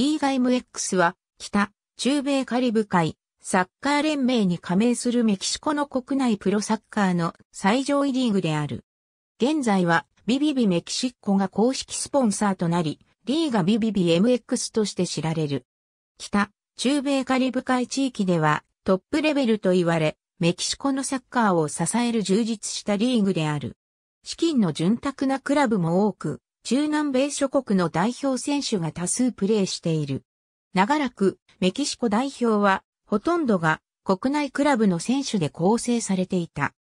ーガイム X は、北、中米カリブ海、サッカー連盟に加盟するメキシコの国内プロサッカーの最上位リーグである。現在は、ビビビメキシコが公式スポンサーとなり、リーガビビビ MX として知られる。北、中米カリブ海地域では、トップレベルと言われ、メキシコのサッカーを支える充実したリーグである。資金の潤沢なクラブも多く、中南米諸国の代表選手が多数プレーしている。長らくメキシコ代表はほとんどが国内クラブの選手で構成されていた。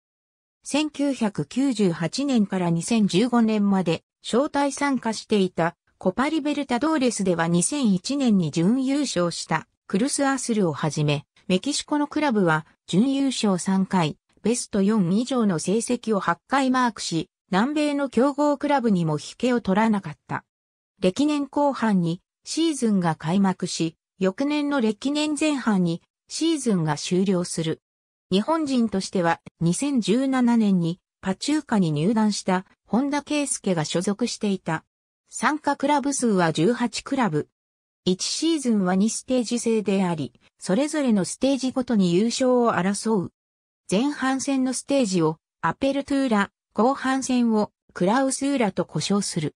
1998年から2015年まで招待参加していたコパリベルタドーレスでは2001年に準優勝したクルスアスルをはじめ、メキシコのクラブは準優勝3回、ベスト4以上の成績を8回マークし、南米の強豪クラブにも引けを取らなかった。歴年後半にシーズンが開幕し、翌年の歴年前半にシーズンが終了する。日本人としては2017年にパチューカに入団した本田圭介が所属していた。参加クラブ数は18クラブ。1シーズンは2ステージ制であり、それぞれのステージごとに優勝を争う。前半戦のステージをアペルトゥーラ、後半戦をクラウスーラと呼称する。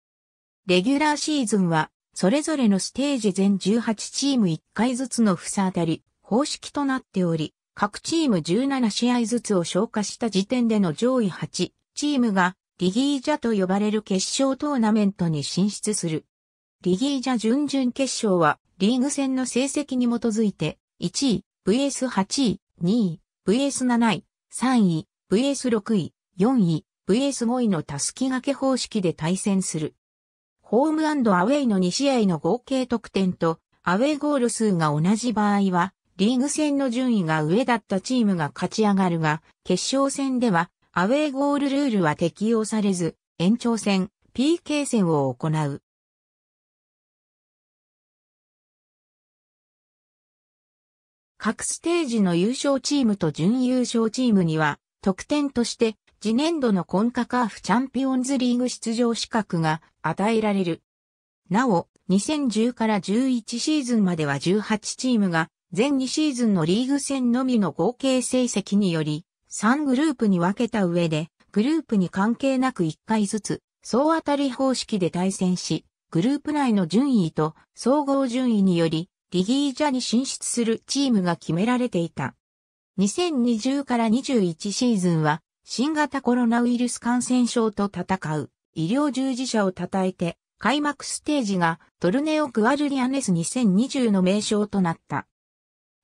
レギュラーシーズンは、それぞれのステージ全18チーム1回ずつのふさ当たり方式となっており、各チーム17試合ずつを消化した時点での上位8チームがリギージャと呼ばれる決勝トーナメントに進出する。リギージャ準々決勝はリーグ戦の成績に基づいて1位 VS8 位、2位 VS7 位、3位 VS6 位、4位 VS 5位のタスキ掛け方式で対戦する。ホームアウェイの2試合の合計得点とアウェイゴール数が同じ場合は、リーグ戦の順位が上だったチームが勝ち上がるが、決勝戦ではアウェイゴールルールは適用されず、延長戦、PK 戦を行う。各ステージの優勝チームと準優勝チームには、得点として次年度のコンカカーフチャンピオンズリーグ出場資格が与えられる。なお、2010から11シーズンまでは18チームが、全2シーズンのリーグ戦のみの合計成績により、3グループに分けた上で、グループに関係なく1回ずつ、総当たり方式で対戦し、グループ内の順位と総合順位により、リギージャに進出するチームが決められていた。2020から21シーズンは、新型コロナウイルス感染症と戦う医療従事者を称えて、開幕ステージがトルネオ・グアルリアネス2020の名称となった。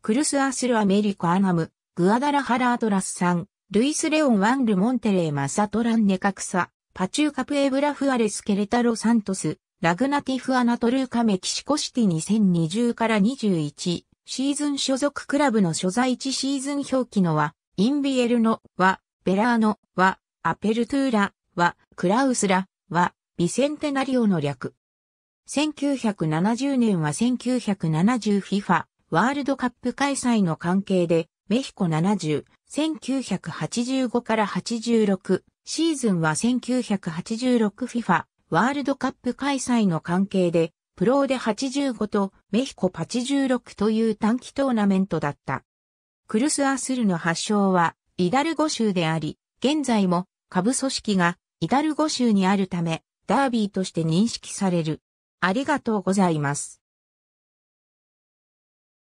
クルス・アスル・アメリカ・アナム、グアダラハラ・アトラスさん、ルイス・レオン・ワンル・モンテレー・マサトラン・ネカクサ、パチューカプエブラ・フアレス・ケレタロ・サントス、ラグナティフ・アナトルーカ・メキシコシティ2020から21、シーズン所属クラブの所在地シーズン表記のは、インビエルのは、ベラーノは、アペルトゥーラは、クラウスラは、ビセンテナリオの略。1970年は 1970FIFA ワールドカップ開催の関係で、メヒコ70、1985から86シーズンは 1986FIFA ワールドカップ開催の関係で、プローデ85とメヒコ86という短期トーナメントだった。クルスアスルの発祥はイダルゴ州であり、現在も下部組織がイダルゴ州にあるため、ダービーとして認識される。ありがとうございます。